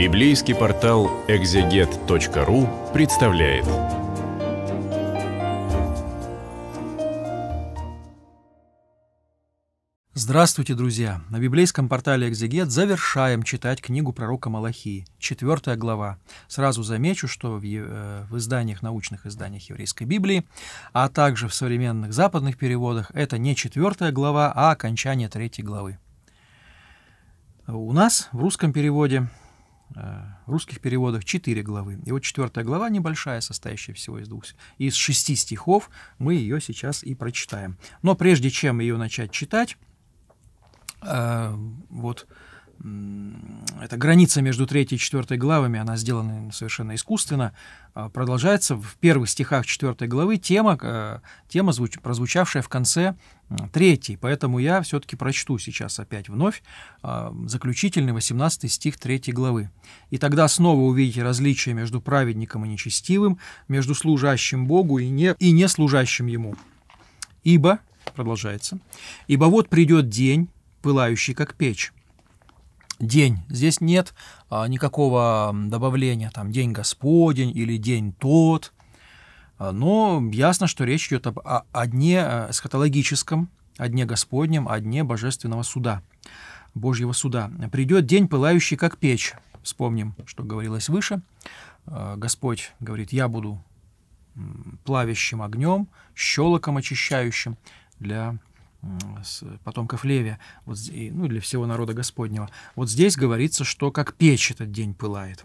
Библейский портал экзегет.ру представляет. Здравствуйте, друзья! На библейском портале «Экзегет» завершаем читать книгу пророка Малахии, 4 глава. Сразу замечу, что в, э, в изданиях, научных изданиях еврейской Библии, а также в современных западных переводах, это не 4 глава, а окончание 3 главы. У нас в русском переводе Э, русских переводах четыре главы. И вот четвертая глава небольшая, состоящая всего из двух, из шести стихов, мы ее сейчас и прочитаем. Но прежде чем ее начать читать, э, вот эта граница между третьей и четвертой главами, она сделана совершенно искусственно, а, продолжается в первых стихах четвертой главы тема, а, тема звуч, прозвучавшая в конце третьей. Поэтому я все-таки прочту сейчас опять вновь а, заключительный 18 стих третьей главы. «И тогда снова увидите различие между праведником и нечестивым, между служащим Богу и не, и не служащим Ему. Ибо, продолжается, ибо вот придет день, пылающий как печь, день. Здесь нет а, никакого добавления, там, день Господень или день тот. А, но ясно, что речь идет об, одне о дне э, эсхатологическом, о Господнем, одне божественного суда, Божьего суда. «Придет день, пылающий, как печь». Вспомним, что говорилось выше. А, Господь говорит, «Я буду плавящим огнем, щелоком очищающим для с потомков Левия, вот, ну, для всего народа Господнего. Вот здесь говорится, что как печь этот день пылает.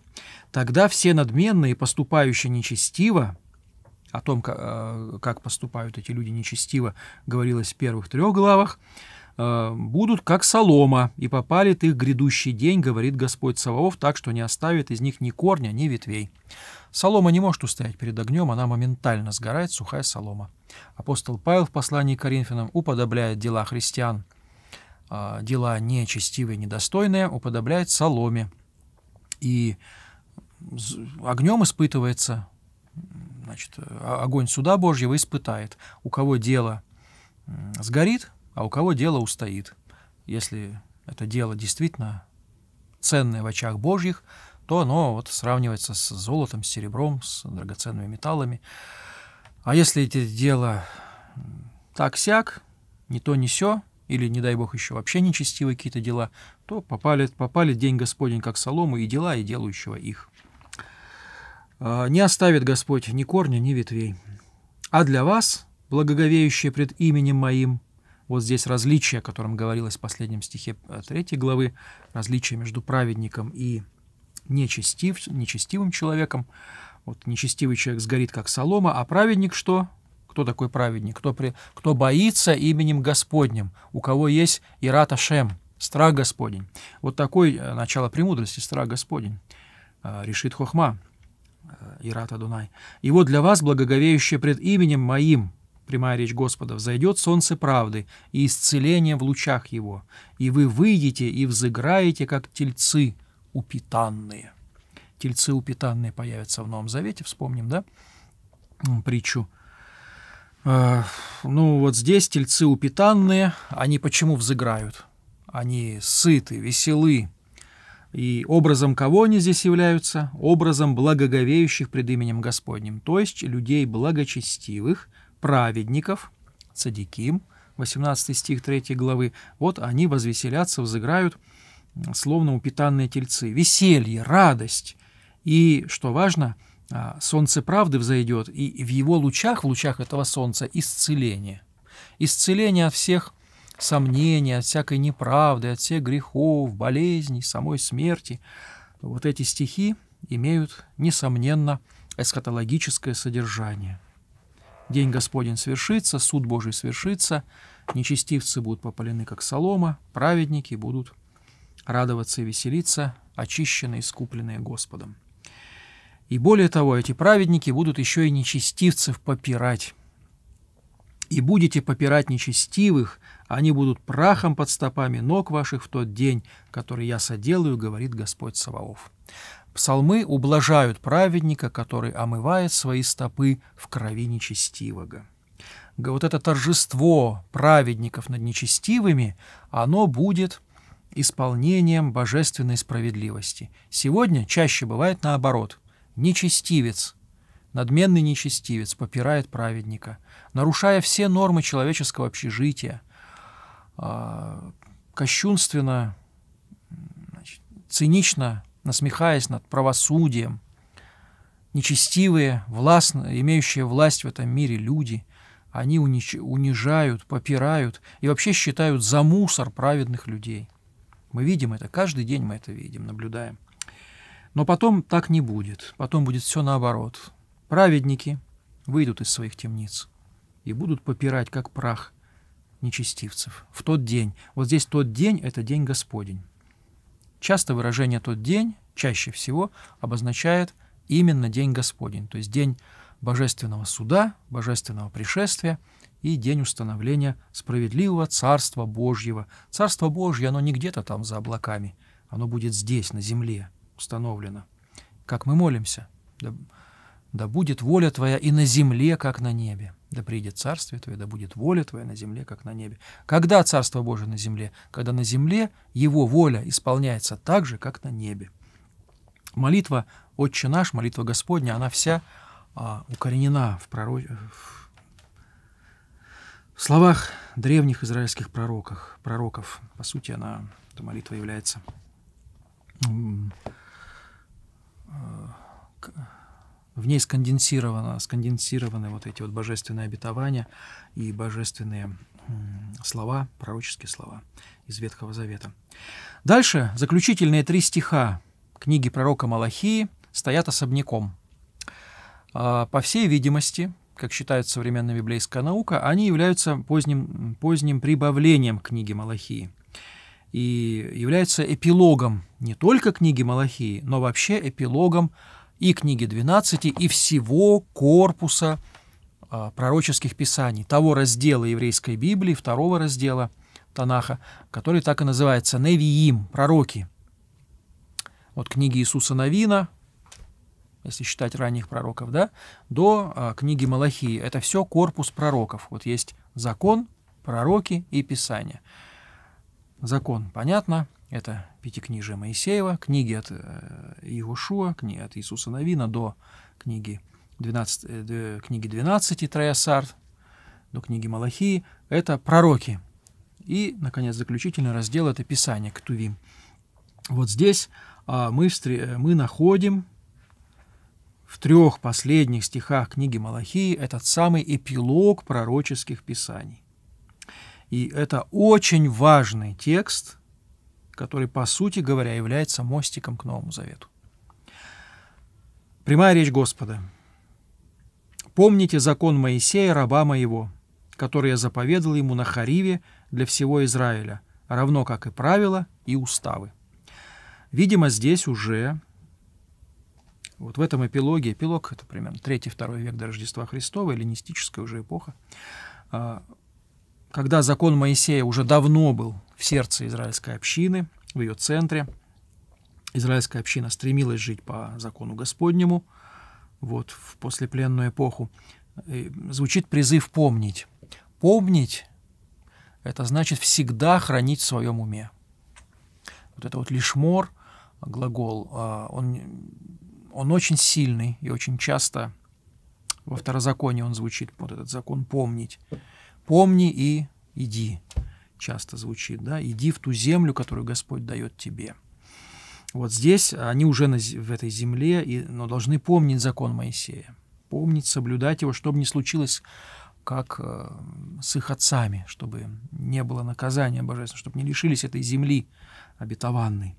Тогда все надменные, поступающие нечестиво, о том, э, как поступают эти люди нечестиво, говорилось в первых трех главах, э, будут как солома, и попалит их грядущий день, говорит Господь Саваоф, так что не оставит из них ни корня, ни ветвей. Солома не может устоять перед огнем, она моментально сгорает, сухая солома. Апостол Павел в послании к Коринфянам уподобляет дела христиан, а, дела нечестивые, недостойные, уподобляет соломе. И огнем испытывается, значит, огонь суда Божьего испытает, у кого дело сгорит, а у кого дело устоит. Если это дело действительно ценное в очах Божьих, то оно вот сравнивается с золотом, с серебром, с драгоценными металлами. А если это дело так-сяк, не то, не сё, или, не дай бог, еще вообще нечестивые какие-то дела, то попали, попали день Господень как солому и дела, и делающего их. А, не оставит Господь ни корня, ни ветвей. А для вас, благоговеющие пред именем моим, вот здесь различие, о котором говорилось в последнем стихе 3 э, главы, различие между праведником и нечестив, нечестивым человеком, вот нечестивый человек сгорит, как солома, а праведник что? Кто такой праведник? Кто, при... Кто боится именем Господним? У кого есть ирата шем, страх Господень. Вот такое э, начало премудрости, страх Господень, э, решит Хохма, э, ирата дунай. И вот для вас, благоговеющее пред именем моим, прямая речь Господа, взойдет солнце правды и исцеление в лучах его, и вы выйдете и взыграете, как тельцы упитанные» тельцы упитанные появятся в Новом Завете, вспомним, да, притчу. Э, ну, вот здесь тельцы упитанные, они почему взыграют? Они сыты, веселы. И образом кого они здесь являются? Образом благоговеющих пред именем Господним, то есть людей благочестивых, праведников, цадиким, 18 стих 3 главы. Вот они возвеселятся, взыграют, словно упитанные тельцы. Веселье, радость, и, что важно, а, солнце правды взойдет, и в его лучах, в лучах этого солнца, исцеление. Исцеление от всех сомнений, от всякой неправды, от всех грехов, болезней, самой смерти. Вот эти стихи имеют, несомненно, эсхатологическое содержание. День Господень свершится, суд Божий свершится, нечестивцы будут попалены, как солома, праведники будут радоваться и веселиться, очищенные, искупленные Господом. И более того, эти праведники будут еще и нечестивцев попирать. И будете попирать нечестивых, они будут прахом под стопами ног ваших в тот день, который я соделаю, говорит Господь Саваоф. Псалмы ублажают праведника, который омывает свои стопы в крови нечестивого. Вот это торжество праведников над нечестивыми, оно будет исполнением божественной справедливости. Сегодня чаще бывает наоборот – Нечестивец, надменный нечестивец попирает праведника, нарушая все нормы человеческого общежития, а, кощунственно, значит, цинично насмехаясь над правосудием. Нечестивые, властные, имеющие власть в этом мире люди, они унич... унижают, попирают и вообще считают за мусор праведных людей. Мы видим это, каждый день мы это видим, наблюдаем. Но потом так не будет. Потом будет все наоборот. Праведники выйдут из своих темниц и будут попирать, как прах, нечестивцев. В тот день. Вот здесь тот день — это день Господень. Часто выражение «тот день» чаще всего обозначает именно день Господень, то есть день божественного суда, божественного пришествия и день установления справедливого Царства Божьего. Царство Божье, оно не где-то там за облаками, оно будет здесь, на земле установлено, как мы молимся. Да, да будет воля Твоя и на земле, как на небе. Да придет Царствие Твое, да будет воля Твоя на земле, как на небе. Когда Царство Божие на земле? Когда на земле Его воля исполняется так же, как на небе. Молитва «Отче наш», молитва Господня, она вся а, укоренена в, пророк... в словах древних израильских пророков. пророков. По сути, она, эта молитва является в ней сконденсировано, сконденсированы вот эти вот божественные обетования и божественные слова, пророческие слова из Ветхого Завета. Дальше заключительные три стиха книги пророка Малахии стоят особняком. А, по всей видимости, как считает современная библейская наука, они являются поздним, поздним прибавлением книги Малахии – и является эпилогом не только книги Малахии, но вообще эпилогом и книги 12, и всего корпуса а, пророческих писаний, того раздела еврейской Библии, второго раздела Танаха, который так и называется «Невиим» – «Пророки». Вот книги Иисуса Новина, если считать ранних пророков, да, до а, книги Малахии. Это все корпус пророков. Вот есть закон, пророки и писания закон, понятно, это Пятикнижие Моисеева, книги от э, Иешуа, книги от Иисуса Новина до книги 12, э, книги 12 Троясар, до книги Малахии, это пророки. И, наконец, заключительный раздел – это Писание, Ктувим. Вот здесь а, мы, э, мы находим в трех последних стихах книги Малахии этот самый эпилог пророческих писаний. И это очень важный текст, который, по сути говоря, является мостиком к Новому Завету. Прямая речь Господа. «Помните закон Моисея, раба моего, который я заповедал ему на Хариве для всего Израиля, равно как и правила и уставы». Видимо, здесь уже, вот в этом эпилоге, эпилог — это примерно 3-2 век до Рождества Христова, эллинистическая уже эпоха, а, когда закон Моисея уже давно был в сердце израильской общины, в ее центре, израильская община стремилась жить по закону Господнему, вот, в послепленную эпоху, И звучит призыв помнить. Помнить – это значит всегда хранить в своем уме. Вот это вот лишмор, глагол, а, он, он очень сильный и очень часто во второзаконии он звучит, вот этот закон «помнить». «Помни и иди, часто звучит, да, иди в ту землю, которую Господь дает тебе. Вот здесь они уже на, в этой земле, и, но должны помнить закон Моисея, помнить, соблюдать его, чтобы не случилось как э, с их отцами, чтобы не было наказания божественного, чтобы не лишились этой земли обетованной.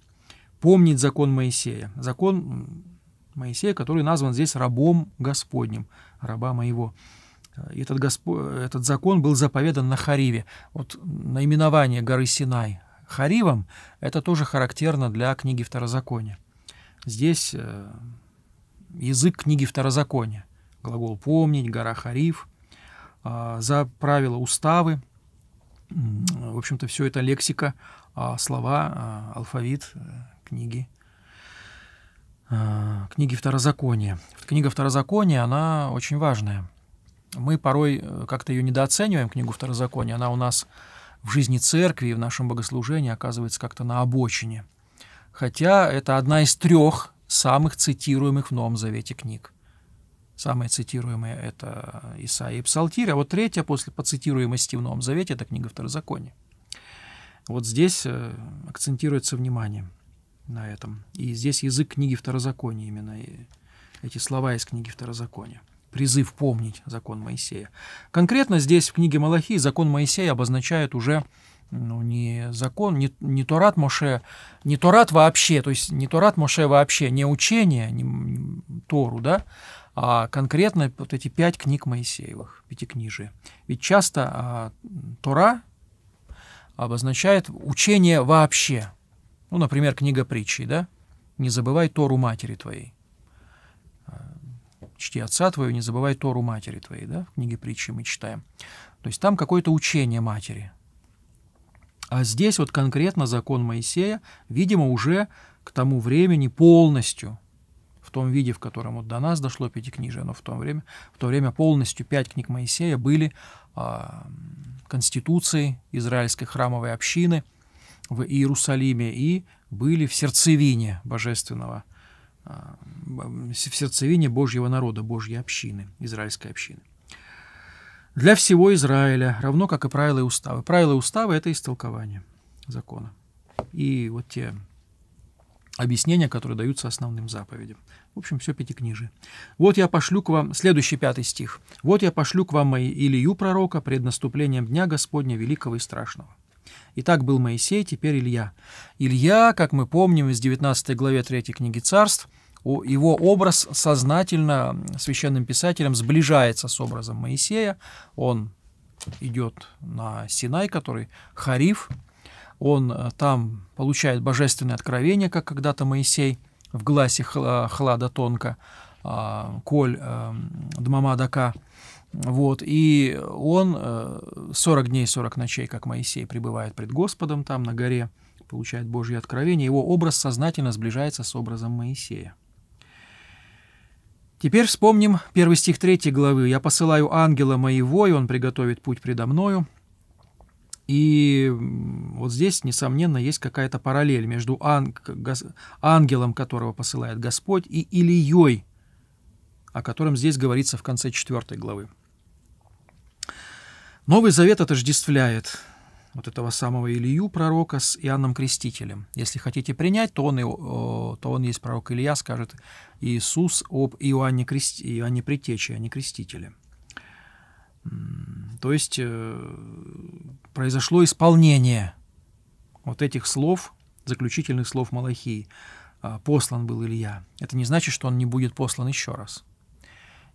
Помнить закон Моисея. Закон Моисея, который назван здесь рабом Господним, раба моего. Этот, Господь, этот закон был заповедан на Хариве. Вот наименование горы Синай Харивом – это тоже характерно для книги Второзакония. Здесь э, язык книги Второзакония. Глагол «помнить», гора Харив, э, за правила уставы. В общем-то, все это лексика, а слова, э, алфавит книги книги Второзакония. Книга Второзакония, она очень важная – мы порой э, как-то ее недооцениваем, книгу Второзакония. Она у нас в жизни церкви и в нашем богослужении оказывается как-то на обочине. Хотя это одна из трех самых цитируемых в Новом Завете книг. Самые цитируемые – это Исаия и Псалтирь, а вот третья после по в Новом Завете – это книга Второзакония. Вот здесь э, акцентируется внимание на этом. И здесь язык книги Второзакония именно, и эти слова из книги Второзакония призыв помнить закон Моисея. Конкретно здесь в книге Малахии закон Моисея обозначает уже ну, не закон, не, не Торат Моше, не Торат вообще, то есть не Торат Моше вообще, не учение, не, не Тору, да, а конкретно вот эти пять книг Моисеевых, пятикнижие. Ведь часто а, Тора обозначает учение вообще. Ну, например, книга притчи, да? «Не забывай Тору матери твоей» чти отца твоего, не забывай Тору матери твоей, да, в книге притчи мы читаем. То есть там какое-то учение матери. А здесь вот конкретно закон Моисея, видимо, уже к тому времени полностью, в том виде, в котором вот до нас дошло пятикнижие, но в, то время, в то время полностью пять книг Моисея были а, конституцией израильской храмовой общины в Иерусалиме и были в сердцевине божественного в сердцевине Божьего народа, Божьей общины, израильской общины. Для всего Израиля, равно как и правила и уставы. Правила и уставы – это истолкование закона. И вот те объяснения, которые даются основным заповедям. В общем, все пятикнижие. «Вот я пошлю к вам...» Следующий пятый стих. «Вот я пошлю к вам Илью пророка пред наступлением дня Господня великого и страшного». И так был Моисей, теперь Илья. Илья, как мы помним из 19 главе 3 книги царств, его образ сознательно священным писателем сближается с образом Моисея. Он идет на Синай, который Хариф. Он э, там получает божественное откровение, как когда-то Моисей в гласе э, Хлада Тонко, а, Коль эм, Дмамадака. Вот, и он 40 э, дней, 40 ночей, как Моисей, пребывает пред Господом там на горе, получает Божье откровение, его образ сознательно сближается с образом Моисея. Теперь вспомним первый стих 3 главы. «Я посылаю ангела моего, и он приготовит путь предо мною». И вот здесь, несомненно, есть какая-то параллель между ангелом, которого посылает Господь, и Ильей, о котором здесь говорится в конце 4 главы. Новый Завет отождествляет вот этого самого Илью, пророка, с Иоанном Крестителем. Если хотите принять, то он, то он есть пророк Илья, скажет Иисус об Иоанне, Крест... Иоанне Притече, Иоанне не Крестителе. То есть э, произошло исполнение вот этих слов, заключительных слов Малахии. А, послан был Илья. Это не значит, что он не будет послан еще раз.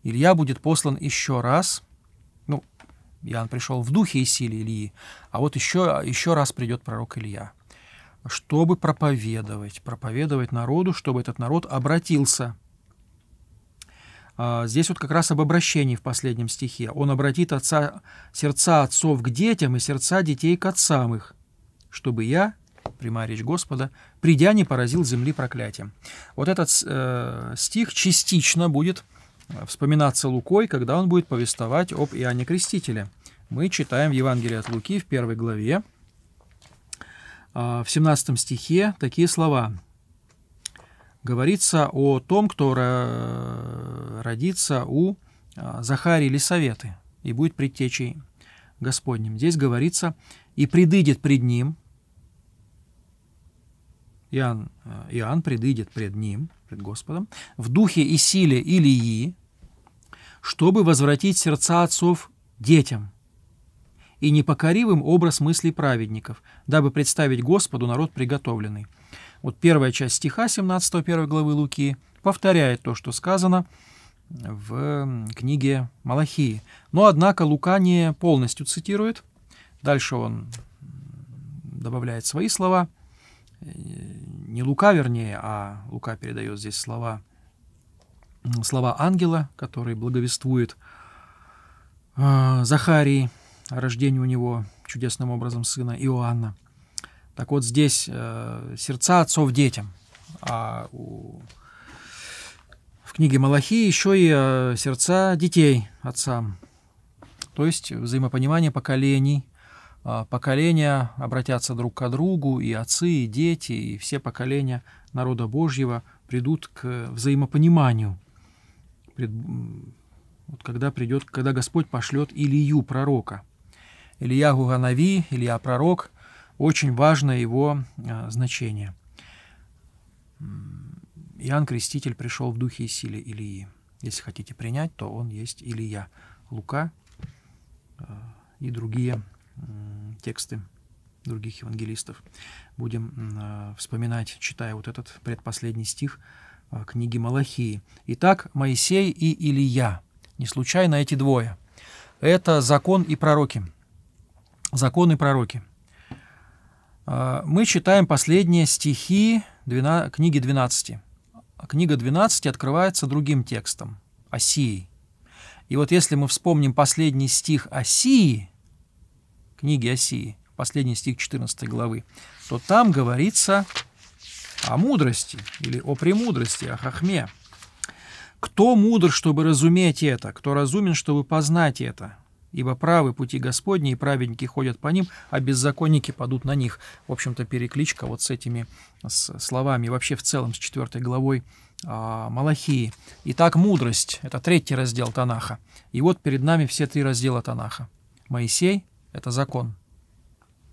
Илья будет послан еще раз. Ну, Иоанн пришел в духе и силе Ильи, а вот еще, еще раз придет пророк Илья, чтобы проповедовать, проповедовать народу, чтобы этот народ обратился. А, здесь вот как раз об обращении в последнем стихе. Он обратит отца, сердца отцов к детям и сердца детей к отцам их, чтобы я, прямая речь Господа, придя не поразил земли проклятием. Вот этот э, стих частично будет вспоминаться Лукой, когда он будет повествовать об Иоанне Крестителе. Мы читаем в Евангелии от Луки в первой главе, а, в 17 стихе такие слова. Говорится о том, кто родится у а, Захарии Лисаветы и будет предтечей Господним. Здесь говорится «и предыдет пред ним». Иоанн, а, Иоанн предыдет пред ним, пред Господом, в духе и силе Илии, чтобы возвратить сердца отцов детям и непокоривым образ мыслей праведников, дабы представить Господу народ приготовленный. Вот первая часть стиха 17 первой главы Луки повторяет то, что сказано в книге Малахии. Но, однако, Лука не полностью цитирует. Дальше он добавляет свои слова. Э, не Лука, вернее, а Лука передает здесь слова слова ангела, который благовествует э, Захарии о рождении у него чудесным образом сына Иоанна. Так вот здесь э, сердца отцов детям, а у, в книге Малахи еще и э, сердца детей отцам. То есть взаимопонимание поколений, э, поколения обратятся друг к другу, и отцы, и дети, и все поколения народа Божьего придут к взаимопониманию – пред... вот когда придет, когда Господь пошлет Илью, пророка. Илья Гуганави, Илья пророк, очень важно его а, значение. Иоанн Креститель пришел в духе и силе Илии. Если хотите принять, то он есть Илия. Лука а, и другие тексты других евангелистов. Будем а, вспоминать, читая вот этот предпоследний стих, Э, книги Малахии. Итак, Моисей и Илия. Не случайно эти двое. Это закон и пророки. Закон и пророки. Э, мы читаем последние стихи 12, книги 12. Книга 12 открывается другим текстом – Осией. И вот если мы вспомним последний стих Осии, книги Осии, последний стих 14 главы, то там говорится о мудрости или о премудрости, о хахме. Кто мудр, чтобы разуметь это? Кто разумен, чтобы познать это? Ибо правы пути Господни, и праведники ходят по ним, а беззаконники падут на них. В общем-то, перекличка вот с этими с словами, вообще в целом с четвертой главой а, Малахии. Итак, мудрость – это третий раздел Танаха. И вот перед нами все три раздела Танаха. Моисей – это закон.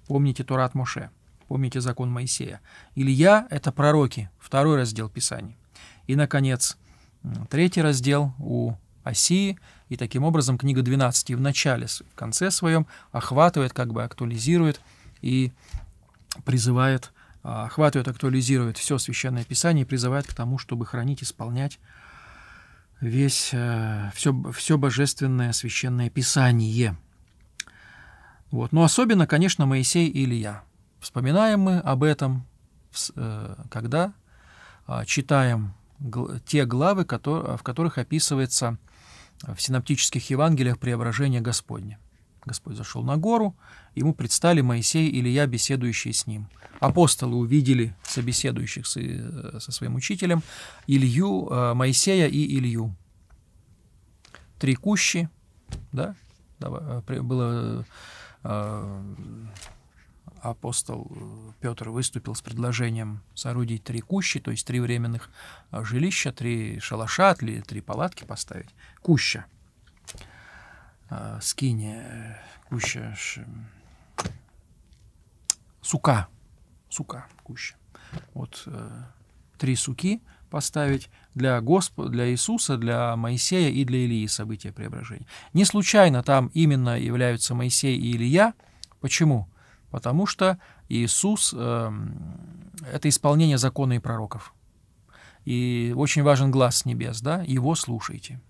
Помните Турат Моше – Помните закон Моисея. Илья — это пророки, второй раздел Писаний. И, наконец, третий раздел у Осии, и таким образом книга 12 в начале, в конце своем охватывает, как бы актуализирует и призывает, а, охватывает, актуализирует все Священное Писание и призывает к тому, чтобы хранить, исполнять весь, все, э, все божественное Священное Писание. Вот. Но особенно, конечно, Моисей и Илья. Вспоминаем мы об этом, э, когда а, читаем те главы, в которых описывается в синоптических Евангелиях преображение Господне. Господь зашел на гору, ему предстали Моисей и Илья, беседующие с ним. Апостолы увидели собеседующих э, со своим учителем Илью, э, Моисея и Илью. Три кущи, да, было апостол э, Петр выступил с предложением соорудить три кущи, то есть три временных э, жилища, три шалаша, три, три палатки поставить. Куща. Э, скиния, куща, сука, сука, куща. Вот три суки поставить для Господа, для Иисуса, для Моисея и для Илии события преображения. Не случайно там именно являются Моисей и Илия. Почему? Потому что Иисус э, — это исполнение закона и пророков. И очень важен глаз с небес, да? Его слушайте.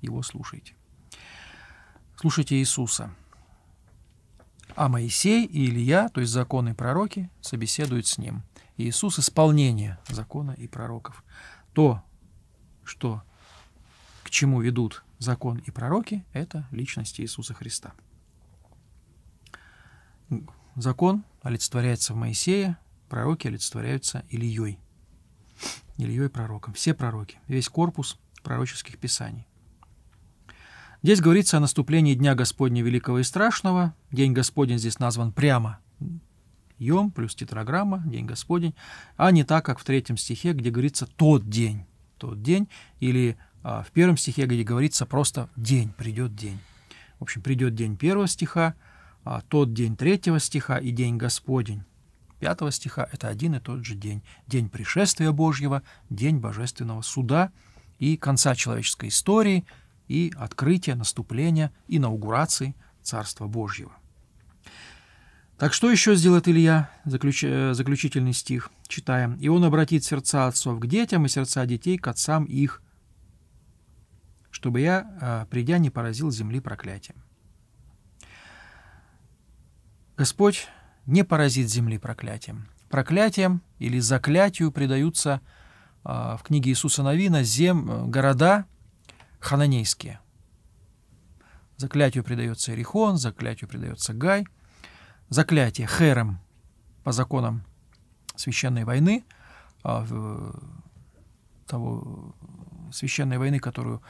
Его слушайте. Слушайте Иисуса. А Моисей и Илья, то есть законы и пророки, собеседуют с ним. Иисус — исполнение закона и пророков. То, что к чему ведут закон и пророки, это личность Иисуса Христа закон олицетворяется в Моисее, пророки олицетворяются Ильей. Ильей пророком. Все пророки, весь корпус пророческих писаний. Здесь говорится о наступлении Дня Господня Великого и Страшного. День Господень здесь назван прямо. Йом плюс тетраграмма, День Господень, а не так, как в третьем стихе, где говорится «тот день», «тот день», или а, в первом стихе, где говорится просто «день», «придет день». В общем, придет день первого стиха, а, тот день третьего стиха и день Господень пятого стиха — это один и тот же день. День пришествия Божьего, день божественного суда и конца человеческой истории, и открытия, наступления, инаугурации Царства Божьего. Так что еще сделает Илья, заключ... Э, заключительный стих, читаем. «И он обратит сердца отцов к детям и сердца детей к отцам их, чтобы я, э, придя, не поразил земли проклятием». Господь не поразит земли проклятием. Проклятием или заклятию предаются э, в книге Иисуса Новина зем, э, города хананейские. Заклятию предается Ирихон, заклятию предается Гай. Заклятие хером по законам священной войны, а, э, того э, священной войны, которую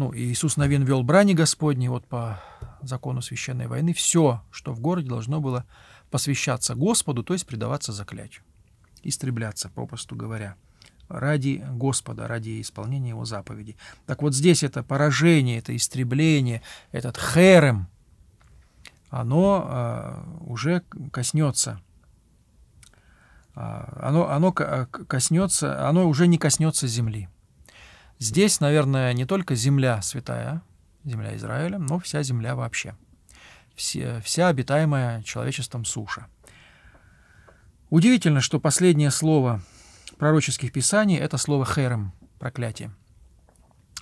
ну, Иисус Новин вел брани Господни, вот по закону священной войны, все, что в городе должно было посвящаться Господу, то есть предаваться заклятию, истребляться, попросту говоря, ради Господа, ради исполнения Его заповеди. Так вот здесь это поражение, это истребление, этот херем, оно э, уже коснется а, оно, оно а, коснется, оно уже не коснется земли. Здесь, наверное, не только земля святая, земля Израиля, но вся земля вообще. Все, вся обитаемая человечеством суша. Удивительно, что последнее слово пророческих писаний – это слово «херем» – проклятие.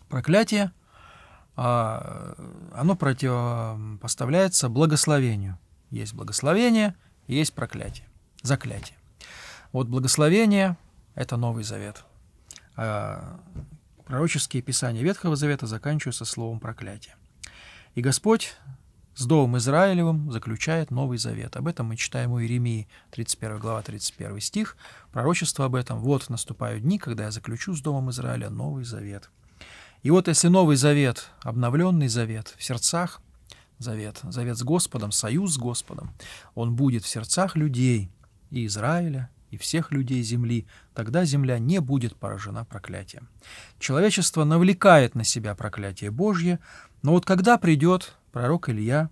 Проклятие, а, оно противопоставляется благословению. Есть благословение, есть проклятие, заклятие. Вот благословение – это Новый Завет. А, Пророческие писания Ветхого Завета заканчиваются словом проклятия. И Господь с Домом Израилевым заключает Новый Завет. Об этом мы читаем у Иеремии, 31 глава, 31 стих. Пророчество об этом. «Вот наступают дни, когда я заключу с Домом Израиля Новый Завет». И вот если Новый Завет, обновленный Завет, в сердцах Завет, Завет с Господом, союз с Господом, он будет в сердцах людей и Израиля, и всех людей Земли, тогда Земля не будет поражена проклятием. Человечество навлекает на себя проклятие Божье, но вот когда придет пророк Илья,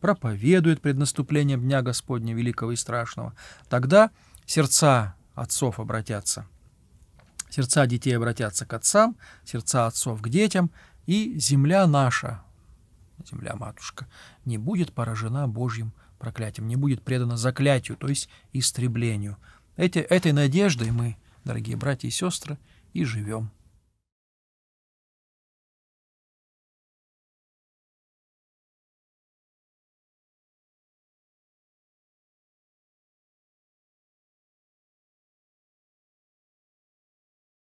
проповедует пред наступлением Дня Господня Великого и Страшного, тогда сердца отцов обратятся, сердца детей обратятся к отцам, сердца отцов к детям, и земля наша, земля-матушка, не будет поражена Божьим проклятием, не будет предана заклятию, то есть истреблению – эти, этой надеждой мы, дорогие братья и сестры, и живем.